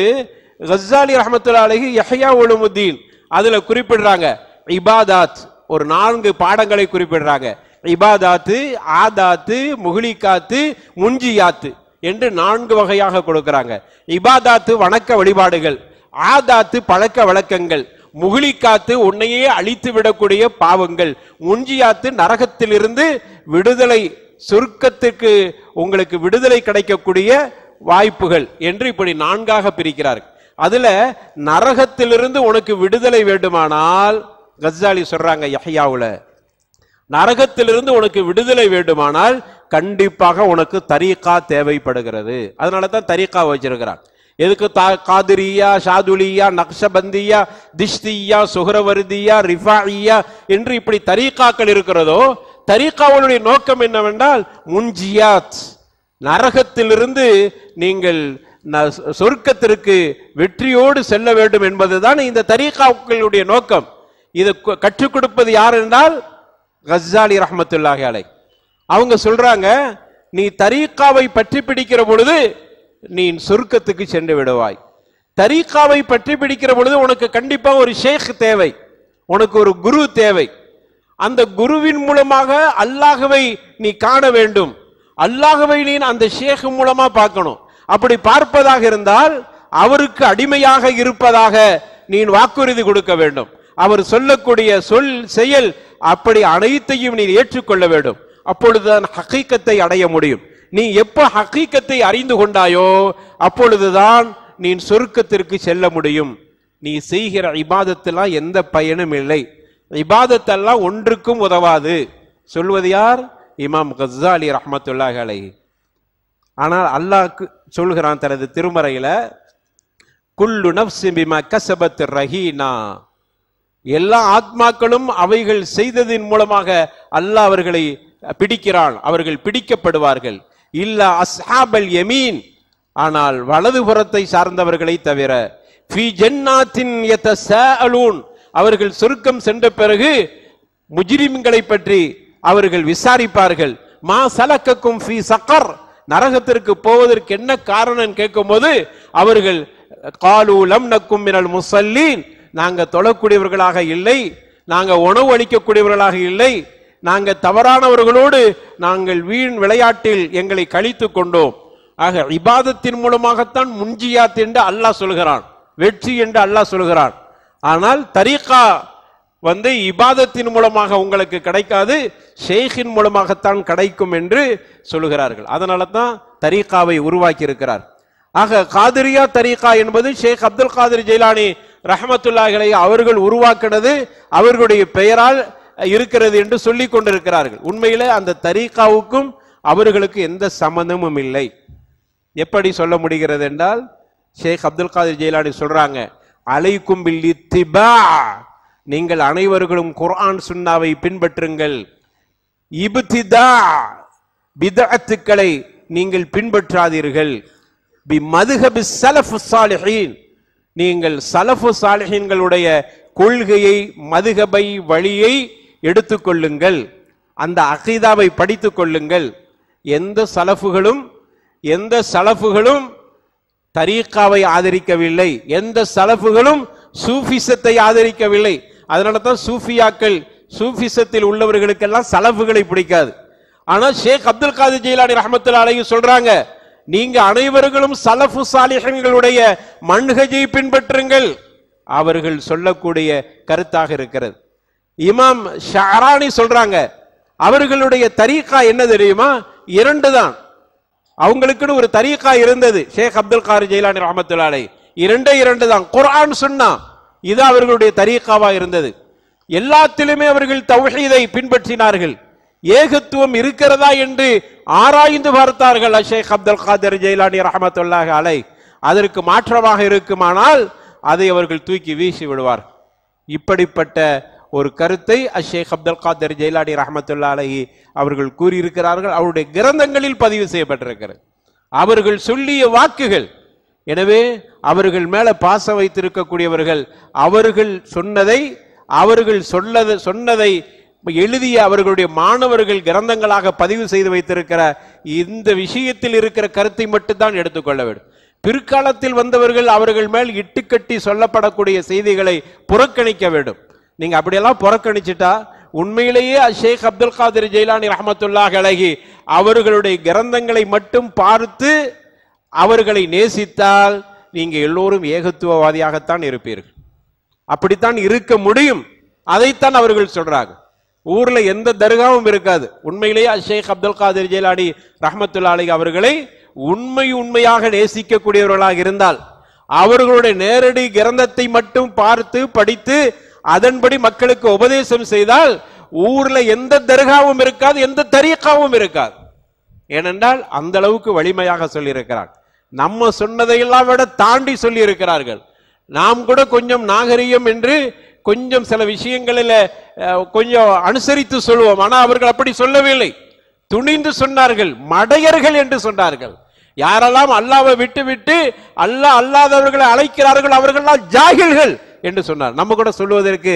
ஹசாலி ரஹமத்துல்லா அலஹி யஹ்யா உலுமுத்தீன் அதுல குறிப்பிடுறாங்க இபாதாத் ஒரு நான்கு பாடங்களை குறிப்பிடுறாங்க இபாதாத்து ஆதாத்து முகிலிகாத்து முஞ்சியாத்து என்று நான்கு வகையாக கொடுக்கிறாங்க இபாதாத்து வணக்க வழிபாடுகள் ஆதாத்து பழக்க வழக்கங்கள் முகிலிகாத்து உன்னையே அழித்து விடக்கூடிய பாவங்கள் முஞ்சியாத்து நரகத்திலிருந்து விடுதலை சுருக்கத்துக்கு உங்களுக்கு விடுதலை கிடைக்கக்கூடிய வாய்ப்புகள் என்று இப்படி நான்காக பிரிக்கிறார்கள் அதுல நரகத்திலிருந்து உனக்கு விடுதலை வேண்டுமானால் கஜாலி சொல்றாங்க யஹ்யாவுல நரகத்திலிருந்து உனக்கு விடுதலை வேண்டுமானால் கண்டிப்பாக உனக்கு தரீக்கா தேவைப்படுகிறது அதனால தான் தரீக்கா வச்சிருக்கிறான் எதுக்கு தா காதிரியா ஷாதுலியா நக்ஷபந்தியா திஷ்தியா சுகரவர்தியா ரிஃபாயியா என்று இப்படி தரீக்காக்கள் இருக்கிறதோ தரீக்காவுடைய நோக்கம் என்னவென்றால் முன்ஜியாத் நரகத்திலிருந்து நீங்கள் சொர்க்கத்திற்கு வெற்றியோடு செல்ல வேண்டும் என்பதுதான் இந்த தரீகாக்களுடைய நோக்கம் இதை கற்றுக் கொடுப்பது யார் என்றால் கஸாலி ரஹமத்துல்லாஹி அலை அவங்க சொல்றாங்க நீ தரீக்காவை பற்றி பிடிக்கிற பொழுது நீ சொர்க்கத்துக்கு சென்று விடுவாய் தரீக்காவை பற்றி பிடிக்கிற பொழுது உனக்கு கண்டிப்பாக ஒரு ஷேக் தேவை உனக்கு ஒரு குரு தேவை அந்த குருவின் மூலமாக அல்லாஹவை நீ காண வேண்டும் அல்லாஹவை நீ அந்த ஷேக் மூலமா பார்க்கணும் அப்படி பார்ப்பதாக இருந்தால் அவருக்கு அடிமையாக இருப்பதாக நீ வாக்குறுதி கொடுக்க வேண்டும் அவர் சொல்லக்கூடிய சொல் செயல் அப்படி அனைத்தையும் நீ ஏற்றுக்கொள்ள வேண்டும் அப்பொழுதுதான் ஹக்கீக்கத்தை அடைய முடியும் நீ எப்ப ஹக்கீக்கத்தை அறிந்து கொண்டாயோ அப்பொழுதுதான் நீ சொருக்கத்திற்கு செல்ல முடியும் நீ செய்கிற இபாதத்திலாம் எந்த பயனும் இல்லை இபாதத்தெல்லாம் ஒன்றுக்கும் உதவாது சொல்வது யார் இமாம் கஸ்ஸாலி ரஹமத்துல்லாஹ் அலை ஆனால் அல்லாஹ்க்கு சொல்கிறான் தனது திருமறையில் குல்லு நப்சிபிமா கசபத் ரஹீனா எல்லா ஆத்மாக்களும் அவைகள் செய்ததின் மூலமாக அல்லாஹ் அவர்களை பிடிக்கிறான் அவர்கள் பிடிக்கப்படுவார்கள் இல்ல அஸ்ஹாபல் எமீன் ஆனால் வலதுபுறத்தை சார்ந்தவர்களை தவிர ஃபி ஜென்னாத்தின் அவர்கள் சுருக்கம் சென்ற பிறகு முஜிரிம்களை பற்றி அவர்கள் விசாரிப்பார்கள் மா சலக்கக்கும் ஃபி சக்கர் நரகத்திற்கு போவதற்கு என்ன காரணம் கேட்கும்போது அவர்கள் காலூலம் நக்கும் மினல் முசல்லீன் நாங்க தொழக்கூடியவர்களாக இல்லை நாங்க உணவு அளிக்கக்கூடியவர்களாக இல்லை நாங்க தவறானவர்களோடு நாங்கள் வீண் விளையாட்டில் எங்களை கழித்து கொண்டோம் ஆக இபாதத்தின் மூலமாகத்தான் முன்ஜியாத் என்று அல்லாஹ் சொல்கிறான் வெற்றி என்று அல்லாஹ் சொல்கிறான் ஆனால் தரீகா வந்து இபாதத்தின் மூலமாக உங்களுக்கு கிடைக்காது ஷேஹின் மூலமாகத்தான் கிடைக்கும் என்று சொல்லுகிறார்கள் அதனால தான் தரீகாவை உருவாக்கி இருக்கிறார் ஆக காதிரியா தரீகா என்பது ஷேக் அப்துல் காதிர் ஜெயலானி ரஹமத்துல்லாஹிலை அவர்கள் உருவாக்கினது அவர்களுடைய பெயரால் இருக்கிறது என்று சொல்லி கொண்டிருக்கிறார்கள் உண்மையிலே அந்த தரீகாவுக்கும் அவர்களுக்கு எந்த சம்மந்தமும் இல்லை எப்படி சொல்ல முடிகிறது என்றால் ஷேக் அப்துல் காதிர் ஜெயிலானி சொல்றாங்க அலைக்கும் பில்லி திபா நீங்கள் அனைவர்களும் குர்ஆன் சுன்னாவை பின்பற்றுங்கள் இபுதிதா பிதத்துக்களை நீங்கள் பின்பற்றாதீர்கள் பி மதுஹபி சலஃபு சாலிஹீன் நீங்கள் சலஃபு சாலிஹீன்களுடைய கொள்கையை மதுகபை வழியை எடுத்துக்கொள்ளுங்கள் அந்த அகிதாவை படித்து கொள்ளுங்கள் எந்த சலஃபுகளும் எந்த சலஃபுகளும் தரீக்காவை ஆதரிக்கவில்லை எந்த சலஃபுகளும் சூஃபிசத்தை ஆதரிக்கவில்லை அதனால தான் சூஃபியாக்கள் சூஃபிசத்தில் உள்ளவர்களுக்கெல்லாம் சலவுகளை பிடிக்காது ஆனால் ஷேக் அப்துல் காதி ஜெயிலானி ரஹமத்துல அலையும் சொல்றாங்க நீங்க அனைவர்களும் சலஃபு சாலிஹங்களுடைய மண்ஹஜை பின்பற்றுங்கள் அவர்கள் சொல்லக்கூடிய கருத்தாக இருக்கிறது இமாம் ஷாரானி சொல்றாங்க அவர்களுடைய தரீக்கா என்ன தெரியுமா இரண்டு தான் அவங்களுக்குன்னு ஒரு தரீக்கா இருந்தது ஷேக் அப்துல் காரி ஜெயிலானி ரஹமத்துல்லாலை இரண்டே இரண்டு தான் குரான் சொன்னா இது அவர்களுடைய தரீக்காவாக இருந்தது எல்லாத்திலுமே அவர்கள் தௌஹீதை பின்பற்றினார்கள் ஏகத்துவம் இருக்கிறதா என்று ஆராய்ந்து பார்த்தார்கள் அஷேக் அப்துல் காதர் ஜெயிலானி ரஹமத்துல்லாஹ் அலை அதற்கு மாற்றமாக இருக்குமானால் அதை அவர்கள் தூக்கி வீசி விடுவார் இப்படிப்பட்ட ஒரு கருத்தை அஷேக் அப்துல் காதர் ஜெயிலானி ரஹமத்துல்லா அலஹி அவர்கள் கூறியிருக்கிறார்கள் அவருடைய கிரந்தங்களில் பதிவு செய்யப்பட்டிருக்கிறது அவர்கள் சொல்லிய வாக்குகள் எனவே அவர்கள் மேல பாச வைத்திருக்கக்கூடியவர்கள் அவர்கள் சொன்னதை அவர்கள் சொல்லது சொன்னதை எழுதிய அவர்களுடைய மாணவர்கள் கிரந்தங்களாக பதிவு செய்து வைத்திருக்கிற இந்த விஷயத்தில் இருக்கிற கருத்தை மட்டும்தான் எடுத்துக்கொள்ள வேண்டும் பிற்காலத்தில் வந்தவர்கள் அவர்கள் மேல் இட்டுக்கட்டி சொல்லப்படக்கூடிய செய்திகளை புறக்கணிக்க வேண்டும் நீங்க அப்படியெல்லாம் புறக்கணிச்சிட்டா உண்மையிலேயே ஷேக் அப்துல் காதிர் ஜெயிலானி ரஹமத்துல்லாஹ் அழகி அவர்களுடைய கிரந்தங்களை மட்டும் பார்த்து அவர்களை நேசித்தால் நீங்கள் எல்லோரும் ஏகத்துவவாதியாகத்தான் இருப்பீர்கள் அப்படித்தான் இருக்க முடியும் அதைத்தான் அவர்கள் சொல்றாங்க ஊர்ல எந்த தர்காவும் இருக்காது உண்மையிலேயே ஷேக் அப்துல் காதிர் ஜெயலாடி அலி அவர்களை உண்மை உண்மையாக நேசிக்கக்கூடியவர்களாக இருந்தால் அவர்களுடைய நேரடி கிரந்தத்தை மட்டும் பார்த்து படித்து அதன்படி மக்களுக்கு உபதேசம் செய்தால் ஊர்ல எந்த தர்காவும் இருக்காது எந்த தரீக்காவும் இருக்காது ஏனென்றால் அந்த அளவுக்கு வலிமையாக சொல்லியிருக்கிறார் நம்ம சொன்னதையெல்லாம் விட தாண்டி சொல்லி இருக்கிறார்கள் நாம் கூட கொஞ்சம் நாகரிகம் என்று கொஞ்சம் சில விஷயங்களில் கொஞ்சம் அனுசரித்து சொல்லுவோம் ஆனால் அவர்கள் அப்படி சொல்லவில்லை துணிந்து சொன்னார்கள் மடையர்கள் என்று சொன்னார்கள் யாரெல்லாம் அல்லாவை விட்டு விட்டு அல்லா அல்லாதவர்களை அழைக்கிறார்கள் அவர்கள்லாம் ஜாகிர்கள் என்று சொன்னார் நம்ம கூட சொல்லுவதற்கு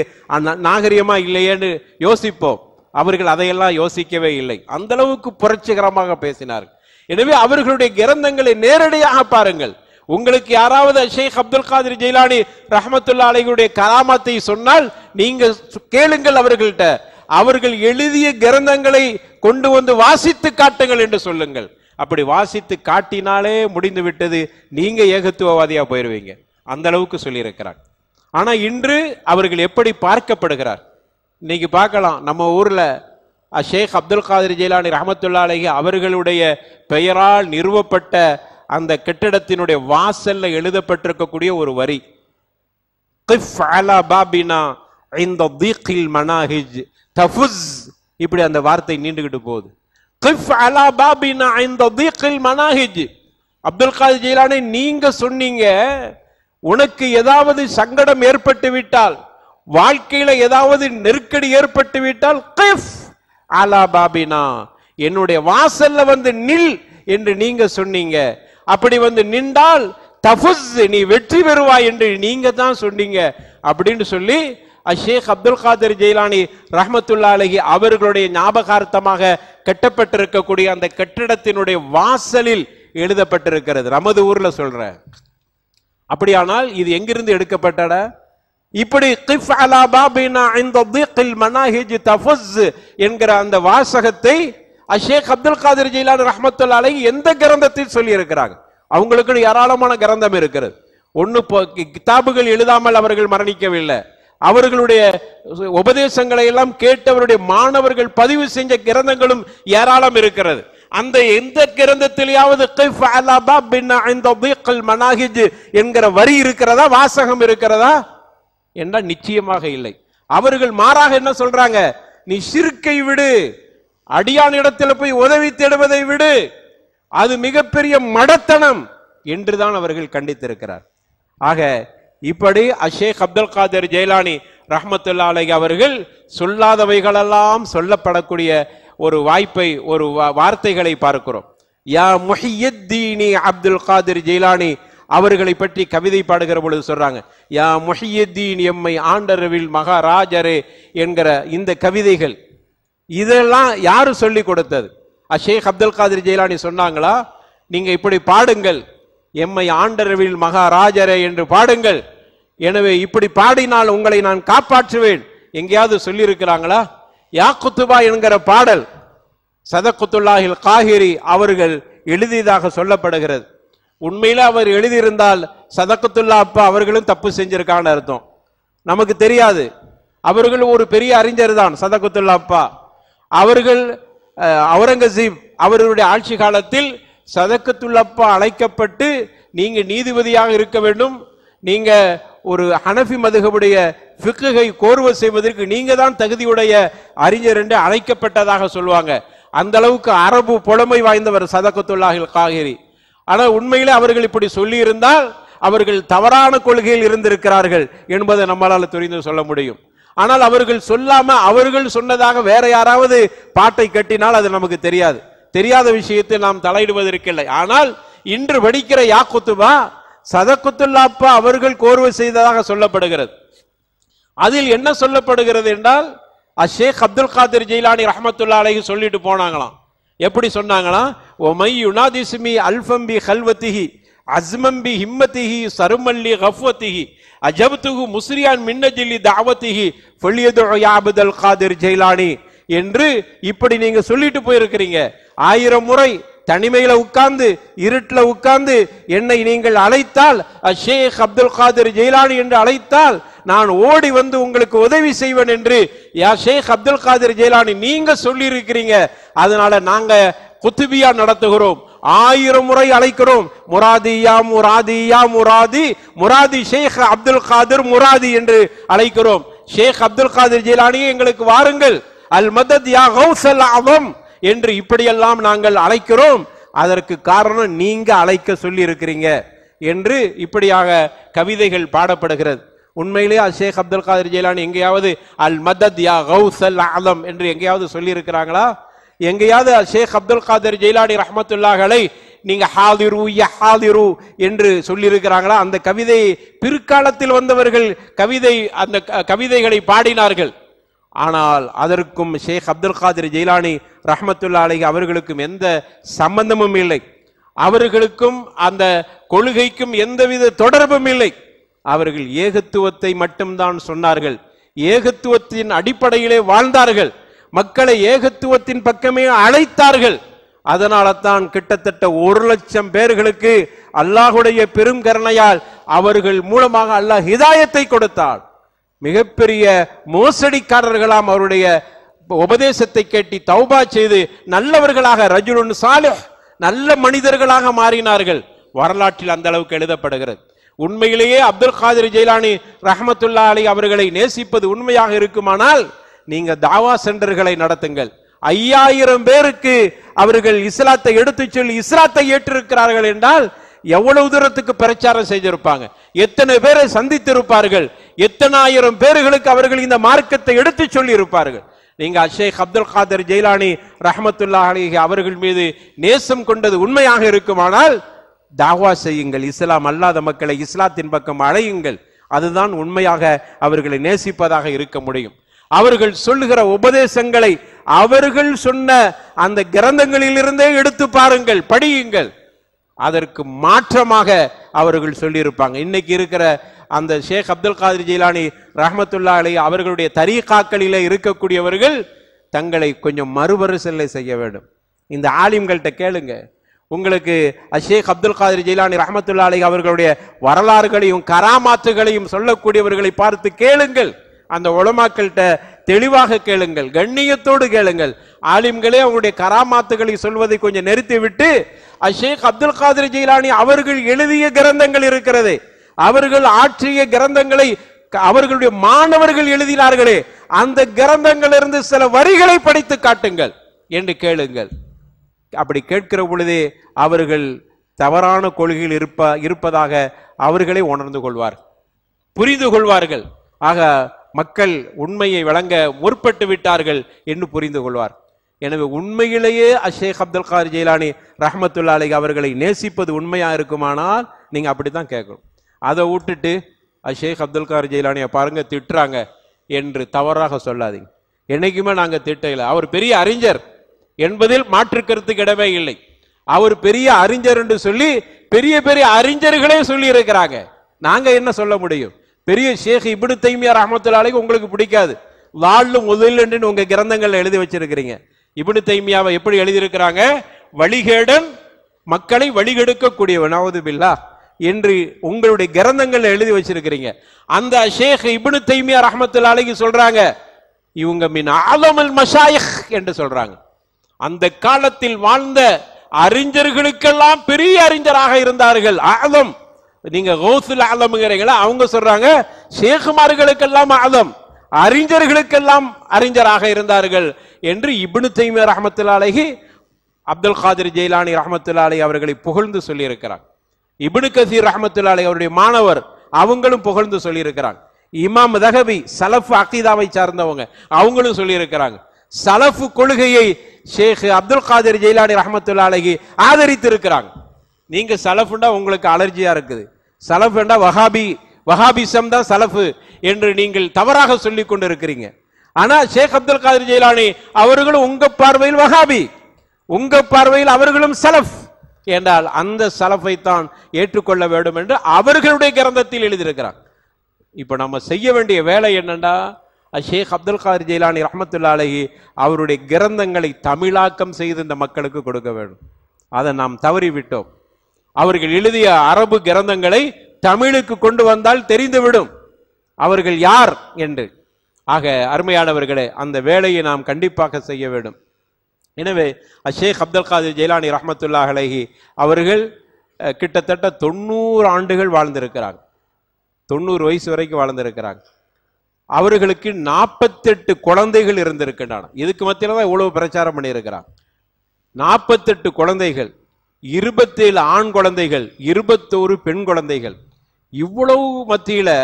நாகரிகமா இல்லையேன்னு யோசிப்போம் அவர்கள் அதையெல்லாம் யோசிக்கவே இல்லை அந்த அளவுக்கு புரட்சிகரமாக பேசினார்கள் எனவே அவர்களுடைய கிரந்தங்களை நேரடியாக பாருங்கள் உங்களுக்கு யாராவது ஷேக் அப்துல் காதிர் ஜெயிலானி ரஹமத்துல்லா அலைகளுடைய கராமத்தை சொன்னால் நீங்கள் கேளுங்கள் அவர்கள்ட்ட அவர்கள் எழுதிய கிரந்தங்களை கொண்டு வந்து வாசித்து காட்டுங்கள் என்று சொல்லுங்கள் அப்படி வாசித்து காட்டினாலே முடிந்து விட்டது நீங்க ஏகத்துவவாதியா போயிருவீங்க அந்த அளவுக்கு சொல்லியிருக்கிறார் ஆனா இன்று அவர்கள் எப்படி பார்க்கப்படுகிறார் இன்னைக்கு பார்க்கலாம் நம்ம ஊர்ல ஷேக் அப்துல் காதிர் ரஹமத்துல்லா அலஹி அவர்களுடைய பெயரால் நிறுவப்பட்ட அந்த கெட்டிடத்தினுடைய வாசல்ல எழுதப்பட்டிருக்கக்கூடிய ஒரு வரி அலா மனாஹிஜ் இப்படி அந்த வார்த்தை நீண்டுகிட்டு போகுது அலா மனாஹிஜ் அப்துல் காதிர் ஜெயிலானி நீங்க சொன்னீங்க உனக்கு ஏதாவது சங்கடம் ஏற்பட்டு விட்டால் வாழ்க்கையில ஏதாவது நெருக்கடி ஏற்பட்டு விட்டால் ஆலா பாபினா என்னுடைய வாசல்ல வந்து நில் என்று நீங்க சொன்னீங்க அப்படி வந்து நின்றால் தஃபுஸ் நீ வெற்றி பெறுவாய் என்று நீங்க தான் சொன்னீங்க அப்படின்னு சொல்லி அஷேக் அப்துல் காதர் ஜெயிலானி ரஹமத்துல்லா அலஹி அவர்களுடைய ஞாபகார்த்தமாக கட்டப்பட்டிருக்கக்கூடிய அந்த கட்டிடத்தினுடைய வாசலில் எழுதப்பட்டிருக்கிறது நமது ஊர்ல சொல்ற அப்படியானால் இது எங்கிருந்து எடுக்கப்பட்டட இப்படி கிஃப் அலா பாபினா இந்த தீக்கில் மனாஹிஜ் தஃபுஸ் என்கிற அந்த வாசகத்தை அஷேக் அப்துல் காதிர் ஜெயிலான் ரஹமத்துல்லா அலை எந்த கிரந்தத்தில் சொல்லியிருக்கிறாங்க அவங்களுக்குன்னு ஏராளமான கிரந்தம் இருக்கிறது ஒன்று கிதாபுகள் எழுதாமல் அவர்கள் மரணிக்கவில்லை அவர்களுடைய உபதேசங்களை எல்லாம் கேட்டு அவருடைய மாணவர்கள் பதிவு செஞ்ச கிரந்தங்களும் ஏராளம் இருக்கிறது அந்த எந்த கிரந்தத்திலேயாவது மனாஹிஜ் என்கிற வரி இருக்கிறதா வாசகம் இருக்கிறதா என்றால் நிச்சயமாக இல்லை அவர்கள் மாறாக என்ன சொல்றாங்க நீ சிறுக்கை விடு அடியான் இடத்துல போய் உதவி தேடுவதை விடு அது மிகப்பெரிய மடத்தனம் என்றுதான் அவர்கள் கண்டித்திருக்கிறார் ஆக இப்படி அஷேக் அப்துல் காதர் ஜெயலானி ரஹமத்துல்லா அலை அவர்கள் சொல்லாதவைகளெல்லாம் சொல்லப்படக்கூடிய ஒரு வாய்ப்பை ஒரு வார்த்தைகளை பார்க்கிறோம் யா முஹியத்தீனி அப்துல் காதிர் ஜெயலானி அவர்களை பற்றி கவிதை பாடுகிற பொழுது சொல்றாங்க யா மொஹியத்தீன் எம்மை ஆண்டரவில் மகாராஜரே என்கிற இந்த கவிதைகள் இதெல்லாம் யாரு சொல்லி கொடுத்தது அஷேக் அப்துல் காதிர் ஜெயலானி சொன்னாங்களா நீங்க இப்படி பாடுங்கள் எம்மை ஆண்டரவில் மகாராஜரே என்று பாடுங்கள் எனவே இப்படி பாடினால் உங்களை நான் காப்பாற்றுவேன் எங்கேயாவது சொல்லியிருக்கிறாங்களா யா குத்துபா என்கிற பாடல் சதகுத்துல்லாஹில் காஹிரி அவர்கள் எழுதியதாக சொல்லப்படுகிறது உண்மையில அவர் எழுதியிருந்தால் சதக்கத்துல்லா அப்பா அவர்களும் தப்பு செஞ்சிருக்கான்னு அர்த்தம் நமக்கு தெரியாது அவர்கள் ஒரு பெரிய அறிஞர் தான் சதகத்துல்லா அப்பா அவர்கள் அவுரங்கசீப் அவருடைய ஆட்சி காலத்தில் சதக்கத்துள்ளப்பா அழைக்கப்பட்டு நீங்க நீதிபதியாக இருக்க வேண்டும் நீங்க ஒரு ஹனஃபி மதுகவுடைய ஃபிக்குகை கோர்வை செய்வதற்கு நீங்க தான் தகுதியுடைய அறிஞர் என்று அழைக்கப்பட்டதாக சொல்லுவாங்க அந்த அளவுக்கு அரபு புலமை வாய்ந்தவர் சதக்கத்துல்லாஹில் காகிரி ஆனால் உண்மையில் அவர்கள் இப்படி சொல்லியிருந்தால் அவர்கள் தவறான கொள்கையில் இருந்திருக்கிறார்கள் என்பதை நம்மளால் தெரிந்து சொல்ல முடியும் ஆனால் அவர்கள் சொல்லாம அவர்கள் சொன்னதாக வேற யாராவது பாட்டை கட்டினால் அது நமக்கு தெரியாது தெரியாத விஷயத்தை நாம் தலையிடுவதற்கில்லை ஆனால் இன்று வடிக்கிற யாக்குத்துபா சதக்குத்துல்லாப்பா அவர்கள் கோர்வை செய்ததாக சொல்லப்படுகிறது அதில் என்ன சொல்லப்படுகிறது என்றால் அஷேக் அப்துல் காதிர் ஜெயிலானி ரஹமத்துல்லா அலைஹி சொல்லிட்டு போனாங்களாம் எப்படி சொன்னாங்களா யுனாதிசுமி அல்ஃபம்பி அஸ்மம்பி சருமல்லி முஸ்ரியான் யாபுதல் காதிர் என்று இப்படி நீங்க சொல்லிட்டு போயிருக்கிறீங்க ஆயிரம் முறை தனிமையில உட்கார்ந்து இருட்டில் உட்கார்ந்து என்னை நீங்கள் அழைத்தால் அஷேக் அப்துல் காதிர் ஜெயிலானி என்று அழைத்தால் நான் ஓடி வந்து உங்களுக்கு உதவி செய்வேன் என்று யா ஷேக் அப்துல் காதிர் ஜெயலானி நீங்க சொல்லி இருக்கிறீங்க அதனால நாங்க குத்துபியா நடத்துகிறோம் ஆயிரம் முறை அழைக்கிறோம் முராதியா முராதியா முராதி முராதி ஷேக் அப்துல் காதிர் முராதி என்று அழைக்கிறோம் ஷேக் அப்துல் காதிர் ஜெயலானி எங்களுக்கு வாருங்கள் அல் மதத் யா ஹவுசல் அவம் என்று இப்படியெல்லாம் நாங்கள் அழைக்கிறோம் அதற்கு காரணம் நீங்க அழைக்க சொல்லி இருக்கிறீங்க என்று இப்படியாக கவிதைகள் பாடப்படுகிறது உண்மையிலேயே ஷேக் அப்துல் காதிர் ஜெயிலானி எங்கேயாவது அல் மதத் யா கௌஸ் அல் ஆலம் என்று எங்கேயாவது சொல்லியிருக்கிறாங்களா எங்கேயாவது ஷேக் அப்துல் காதிர் ஜெயலானி ரஹமத்துல்லாஹலை நீங்க ஹாதிரு ய ஹாதிரு என்று சொல்லியிருக்கிறாங்களா அந்த கவிதை பிற்காலத்தில் வந்தவர்கள் கவிதை அந்த கவிதைகளை பாடினார்கள் ஆனால் அதற்கும் ஷேக் அப்துல் காதிர் ஜெயலானி ரஹமத்துல்லா அலை அவர்களுக்கும் எந்த சம்பந்தமும் இல்லை அவர்களுக்கும் அந்த கொள்கைக்கும் எந்தவித தொடர்பும் இல்லை அவர்கள் ஏகத்துவத்தை மட்டும்தான் சொன்னார்கள் ஏகத்துவத்தின் அடிப்படையிலே வாழ்ந்தார்கள் மக்களை ஏகத்துவத்தின் பக்கமே அழைத்தார்கள் அதனால தான் கிட்டத்தட்ட ஒரு லட்சம் பேர்களுக்கு அல்லாஹுடைய பெரும் கருணையால் அவர்கள் மூலமாக அல்லாஹ் ஹிதாயத்தை கொடுத்தார் மிகப்பெரிய மோசடிக்காரர்களாம் அவருடைய உபதேசத்தை கேட்டி தௌபா செய்து நல்லவர்களாக ரஜுலுன் சாலிஹ் நல்ல மனிதர்களாக மாறினார்கள் வரலாற்றில் அந்த அளவுக்கு எழுதப்படுகிறது உண்மையிலேயே அப்துல் காதிர் ஜெயலானி ரஹமத்துல்லா அலி அவர்களை நேசிப்பது உண்மையாக இருக்குமானால் நீங்க தாவா சென்டர்களை நடத்துங்கள் ஐயாயிரம் பேருக்கு அவர்கள் இஸ்லாத்தை எடுத்து சொல்லி இஸ்லாத்தை ஏற்றிருக்கிறார்கள் என்றால் எவ்வளவு தூரத்துக்கு பிரச்சாரம் செய்திருப்பாங்க எத்தனை பேரை சந்தித்திருப்பார்கள் எத்தனை ஆயிரம் பேர்களுக்கு அவர்கள் இந்த மார்க்கத்தை எடுத்து சொல்லி இருப்பார்கள் நீங்க அஷேக் அப்துல் காதர் ஜெயலானி ரஹமத்துல்லா அலிஹி அவர்கள் மீது நேசம் கொண்டது உண்மையாக இருக்குமானால் தாவா செய்யுங்கள் இஸ்லாம் அல்லாத மக்களை இஸ்லாத்தின் பக்கம் அழையுங்கள் அதுதான் உண்மையாக அவர்களை நேசிப்பதாக இருக்க முடியும் அவர்கள் சொல்லுகிற உபதேசங்களை அவர்கள் சொன்ன அந்த கிரந்தங்களிலிருந்தே எடுத்து பாருங்கள் படியுங்கள் அதற்கு மாற்றமாக அவர்கள் சொல்லியிருப்பாங்க இன்னைக்கு இருக்கிற அந்த ஷேக் அப்துல் காதிர் ஜெயிலானி ரஹமத்துல்லா அலி அவர்களுடைய தரீகாக்களில் இருக்கக்கூடியவர்கள் தங்களை கொஞ்சம் மறுபரிசீலனை செய்ய வேண்டும் இந்த ஆலிம்கள்கிட்ட கேளுங்க உங்களுக்கு அஷேக் அப்துல் காதிர் ஜெயிலானி ரஹமத்துல்லா அலி அவர்களுடைய வரலாறுகளையும் கராமாத்துகளையும் சொல்லக்கூடியவர்களை பார்த்து கேளுங்கள் அந்த உளமாக்கள்கிட்ட தெளிவாக கேளுங்கள் கண்ணியத்தோடு கேளுங்கள் ஆலிம்களே அவருடைய கராமாத்துகளை சொல்வதை கொஞ்சம் நிறுத்தி விட்டு அஷேக் அப்துல் காதிர் ஜெயிலானி அவர்கள் எழுதிய கிரந்தங்கள் இருக்கிறது அவர்கள் ஆற்றிய கிரந்தங்களை அவர்களுடைய மாணவர்கள் எழுதினார்களே அந்த கிரந்தங்களிலிருந்து சில வரிகளை படித்து காட்டுங்கள் என்று கேளுங்கள் அப்படி கேட்கிற பொழுதே அவர்கள் தவறான கொள்கையில் இருப்ப இருப்பதாக அவர்களை உணர்ந்து கொள்வார் புரிந்து கொள்வார்கள் ஆக மக்கள் உண்மையை வழங்க முற்பட்டு விட்டார்கள் என்று புரிந்து கொள்வார் எனவே உண்மையிலேயே அஷேக் அப்துல் கார் ஜெயலானி ரஹமத்துல்லா அலி அவர்களை நேசிப்பது உண்மையாக இருக்குமானால் நீங்கள் அப்படி தான் கேட்கணும் அதை விட்டுட்டு அஷேக் அப்துல் கார் ஜெயிலானியை பாருங்கள் திட்டுறாங்க என்று தவறாக சொல்லாதீங்க என்றைக்குமே நாங்கள் திட்டையில் அவர் பெரிய அறிஞர் என்பதில் மாற்று இடமே இல்லை அவர் பெரிய அறிஞர் என்று சொல்லி பெரிய பெரிய அறிஞர்களே சொல்லி இருக்கிறாங்க நாங்க என்ன சொல்ல முடியும் பெரிய ஷேக் இப்படி தைமியார் அஹமத்துல்லாலைக்கு உங்களுக்கு பிடிக்காது வாழும் முதல் என்று உங்க கிரந்தங்கள் எழுதி வச்சிருக்கிறீங்க இப்படி தைமியாவை எப்படி எழுதியிருக்கிறாங்க வழிகேடன் மக்களை வழிகெடுக்கக்கூடியவன் அவது பில்லா என்று உங்களுடைய கிரந்தங்கள் எழுதி வச்சிருக்கிறீங்க அந்த ஷேக் இபின் தைமியார் ரஹமத்துல்லாலைக்கு சொல்றாங்க இவங்க மின் ஆலமல் மஷாயக் என்று சொல்றாங்க அந்த காலத்தில் வாழ்ந்த அறிஞர்களுக்கெல்லாம் பெரிய அறிஞராக இருந்தார்கள் ஆதம் நீங்க ஹோசுல் ஆலம்ங்கிறீங்களா அவங்க சொல்றாங்க ஷேகுமார்களுக்கெல்லாம் ஆதம் அறிஞர்களுக்கெல்லாம் அறிஞராக இருந்தார்கள் என்று இபுனு இப்னு தைமிய ரஹமத்துல்லாலகி அப்துல் காதிர் ஜெயிலானி அலி அவர்களை புகழ்ந்து சொல்லியிருக்கிறார் இபுனு கசீர் அலி அவருடைய மாணவர் அவங்களும் புகழ்ந்து சொல்லியிருக்கிறாங்க இமாம் தகவி சலஃப் அகீதாவை சார்ந்தவங்க அவங்களும் சொல்லியிருக்கிறாங்க சலஃபு கொள்கையை ஷேக் அப்துல் காதிர் ஜெயிலானி ரஹமத்துல்லா அழகி ஆதரித்து இருக்கிறாங்க நீங்க சலஃபுண்டா உங்களுக்கு அலர்ஜியா இருக்குது சலஃபுண்டா வஹாபி வஹாபிசம் தான் சலஃபு என்று நீங்கள் தவறாக சொல்லி கொண்டு இருக்கிறீங்க ஆனா ஷேக் அப்துல் காதிர் ஜெயிலானி அவர்களும் உங்க பார்வையில் வஹாபி உங்க பார்வையில் அவர்களும் சலஃப் என்றால் அந்த சலஃபை தான் ஏற்றுக்கொள்ள வேண்டும் என்று அவர்களுடைய கிரந்தத்தில் எழுதியிருக்கிறார் இப்போ நம்ம செய்ய வேண்டிய வேலை என்னென்னா ஷேக் அப்துல் கார் ஜெயிலானி ரஹமத்துல்லா அலஹி அவருடைய கிரந்தங்களை தமிழாக்கம் செய்து இந்த மக்களுக்கு கொடுக்க வேண்டும் அதை நாம் தவறிவிட்டோம் அவர்கள் எழுதிய அரபு கிரந்தங்களை தமிழுக்கு கொண்டு வந்தால் தெரிந்துவிடும் அவர்கள் யார் என்று ஆக அருமையானவர்களே அந்த வேலையை நாம் கண்டிப்பாக செய்ய வேண்டும் எனவே அஷேக் அப்துல் காதிர் ஜெயலானி ரஹமத்துல்லா அலஹி அவர்கள் கிட்டத்தட்ட தொண்ணூறு ஆண்டுகள் வாழ்ந்திருக்கிறாங்க தொண்ணூறு வயசு வரைக்கும் வாழ்ந்திருக்கிறாங்க அவர்களுக்கு நாற்பத்தெட்டு குழந்தைகள் இருந்திருக்கின்றன இதுக்கு மத்தியில் தான் இவ்வளவு பிரச்சாரம் பண்ணியிருக்கிறான் நாற்பத்தெட்டு குழந்தைகள் இருபத்தேழு ஆண் குழந்தைகள் இருபத்தோரு பெண் குழந்தைகள் இவ்வளவு மத்தியில்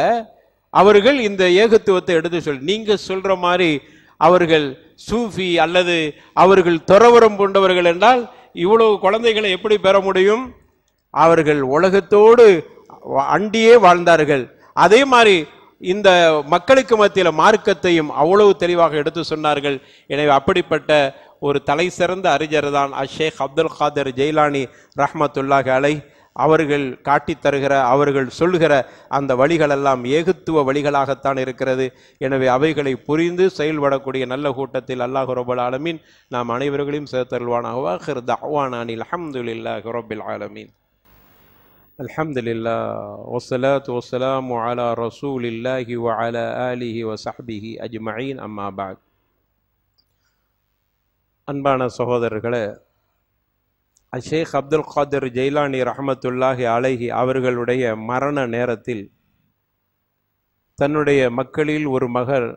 அவர்கள் இந்த ஏகத்துவத்தை எடுத்து சொல்லி நீங்கள் சொல்கிற மாதிரி அவர்கள் சூஃபி அல்லது அவர்கள் துறவரம் கொண்டவர்கள் என்றால் இவ்வளவு குழந்தைகளை எப்படி பெற முடியும் அவர்கள் உலகத்தோடு அண்டியே வாழ்ந்தார்கள் அதே மாதிரி இந்த மக்களுக்கு மத்தியில் மார்க்கத்தையும் அவ்வளவு தெளிவாக எடுத்து சொன்னார்கள் எனவே அப்படிப்பட்ட ஒரு தலை சிறந்த அறிஞர் தான் அஷேக் அப்துல் காதர் ஜெயிலானி ரஹமத்துல்லாஹ் அலை அவர்கள் காட்டித்தருகிற அவர்கள் சொல்லுகிற அந்த வழிகளெல்லாம் ஏகத்துவ வழிகளாகத்தான் இருக்கிறது எனவே அவைகளை புரிந்து செயல்படக்கூடிய நல்ல கூட்டத்தில் அல்லாஹ் ரொபல் ஆலமீன் நாம் அனைவர்களையும் சேர்த்தல்வானாக அஹ்வானானில் அஹமதுல்லாஹ் ரொபில் ஆலமீன் الحمد لله والصلاة والسلام على رسول الله وعلى آله وصحبه أجمعين أما بعد அன்பான சகோதரர்களே அஷேக் அப்துல் காதிர் ஜெய்லானி ரஹமத்துல்லாஹி அலைஹி அவர்களுடைய மரண நேரத்தில் தன்னுடைய மக்களில் ஒரு மகர்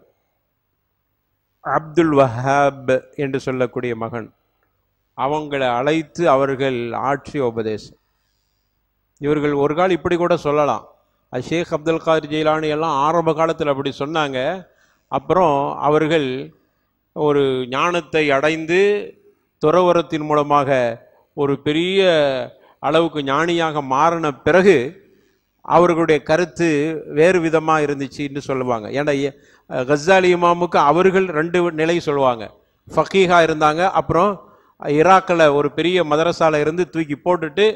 அப்துல் வஹாப் என்று சொல்லக்கூடிய மகன் அவங்களை அழைத்து அவர்கள் ஆட்சி உபதேசம் இவர்கள் ஒரு கால் இப்படி கூட சொல்லலாம் அது ஷேக் அப்துல் காதிர் ஜெயிலானி எல்லாம் ஆரம்ப காலத்தில் அப்படி சொன்னாங்க அப்புறம் அவர்கள் ஒரு ஞானத்தை அடைந்து துறவரத்தின் மூலமாக ஒரு பெரிய அளவுக்கு ஞானியாக மாறின பிறகு அவர்களுடைய கருத்து வேறு விதமாக இருந்துச்சுன்னு சொல்லுவாங்க ஏன்னா கஸ்ஸாலி இமாமுக்கு அவர்கள் ரெண்டு நிலை சொல்லுவாங்க ஃபக்கீகா இருந்தாங்க அப்புறம் ஈராக்கில் ஒரு பெரிய மதரசாவில் இருந்து தூக்கி போட்டுட்டு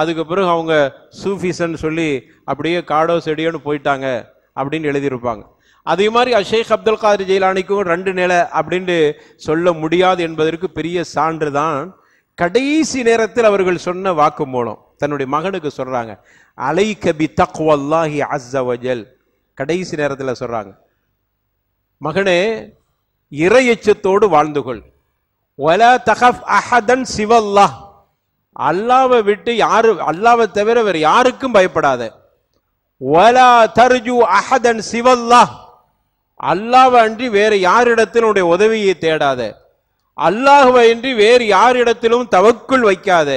அதுக்கு பிறகு அவங்க சூஃபிசன் சொல்லி அப்படியே காடோ செடியோன்னு போயிட்டாங்க அப்படின்னு எழுதியிருப்பாங்க அதே மாதிரி அஷேக் அப்துல் காதிர் ஜெயிலானிக்கும் ரெண்டு நிலை அப்படின்னு சொல்ல முடியாது என்பதற்கு பெரிய சான்று தான் கடைசி நேரத்தில் அவர்கள் சொன்ன வாக்கு மூலம் தன்னுடைய மகனுக்கு சொல்கிறாங்க அலை கபி தக்வல்லாஹி அஸ்ஸவஜல் கடைசி நேரத்தில் சொல்கிறாங்க மகனே இறையச்சத்தோடு வாழ்ந்துகொள் ஒல தகஃப் அஹதன் சிவல்லாஹ் அல்லாவை விட்டு யாரு அல்லாவை தவிர வேறு யாருக்கும் பயப்படாத ஒலா தர்ஜு அஹதன் சிவல்லா அல்லாவை அன்றி வேறு யாரிடத்தினுடைய உதவியை தேடாத அல்லாஹுவை அன்றி வேறு யாரிடத்திலும் தவக்குள் வைக்காத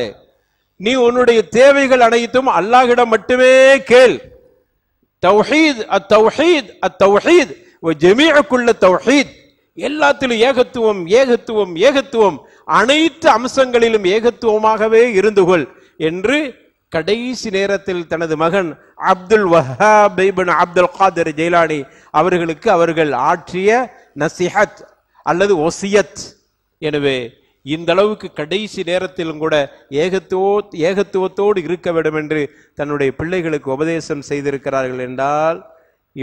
நீ உன்னுடைய தேவைகள் அனைத்தும் அல்லாஹிடம் மட்டுமே கேள் தௌஹீத் அத் தௌஹீத் அத் தௌஹீத் ஜெமியக்குள்ள தௌஹீத் எல்லாத்திலும் ஏகத்துவம் ஏகத்துவம் ஏகத்துவம் அனைத்து அம்சங்களிலும் ஏகத்துவமாகவே இருந்து கொள் என்று கடைசி நேரத்தில் தனது மகன் அப்துல் வஹாபிபின் அப்துல் காதர் ஜெயலானி அவர்களுக்கு அவர்கள் ஆற்றிய நசிஹத் அல்லது ஒசியத் எனவே இந்த அளவுக்கு கடைசி நேரத்திலும் கூட ஏகத்துவோ ஏகத்துவத்தோடு இருக்க வேண்டும் என்று தன்னுடைய பிள்ளைகளுக்கு உபதேசம் செய்திருக்கிறார்கள் என்றால்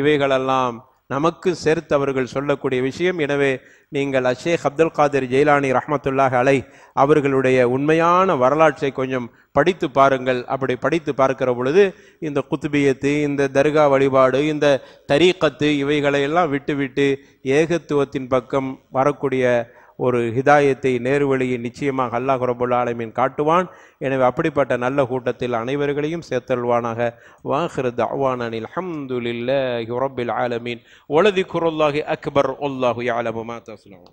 இவைகளெல்லாம் நமக்கு சேர்த்து அவர்கள் சொல்லக்கூடிய விஷயம் எனவே நீங்கள் அஷேக் அப்துல் காதிர் ஜெயிலானி ரஹமத்துல்லாஹ் அலை அவர்களுடைய உண்மையான வரலாற்றை கொஞ்சம் படித்து பாருங்கள் அப்படி படித்து பார்க்கிற பொழுது இந்த குத்துபியத்து இந்த தர்கா வழிபாடு இந்த தரீக்கத்து இவைகளையெல்லாம் விட்டுவிட்டு ஏகத்துவத்தின் பக்கம் வரக்கூடிய ஒரு ஹிதாயத்தை நேர்வழியை நிச்சயமாக அல்லாஹ் ரபுல் ஆலமின் காட்டுவான் எனவே அப்படிப்பட்ட நல்ல கூட்டத்தில் அனைவர்களையும் சேர்த்தல்வானாக வாஹ்ரத் தவானில் ஹம்துலில்லாஹி ரபில் ஆலமீன் ஒலதி குரல்லாகி அக்பர் உல்லாஹு ஆலமுமா தஸ்லாம்